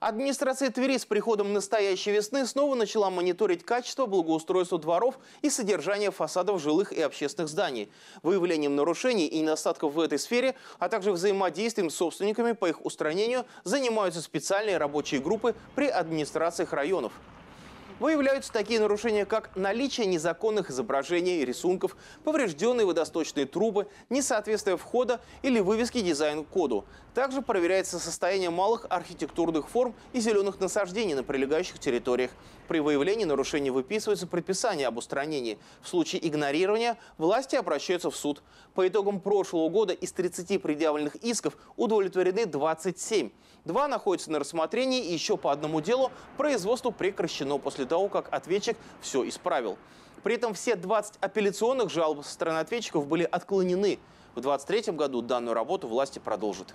Администрация Твери с приходом настоящей весны снова начала мониторить качество благоустройства дворов и содержание фасадов жилых и общественных зданий. Выявлением нарушений и недостатков в этой сфере, а также взаимодействием с собственниками по их устранению занимаются специальные рабочие группы при администрациях районов. Выявляются такие нарушения, как наличие незаконных изображений и рисунков, поврежденные водосточные трубы, несоответствие входа или вывески дизайн-коду. Также проверяется состояние малых архитектурных форм и зеленых насаждений на прилегающих территориях. При выявлении нарушений выписывается предписание об устранении. В случае игнорирования власти обращаются в суд. По итогам прошлого года из 30 предъявленных исков удовлетворены 27. Два находятся на рассмотрении и еще по одному делу производство прекращено после того, как ответчик все исправил. При этом все 20 апелляционных жалоб со стороны ответчиков были отклонены. В 2023 году данную работу власти продолжат.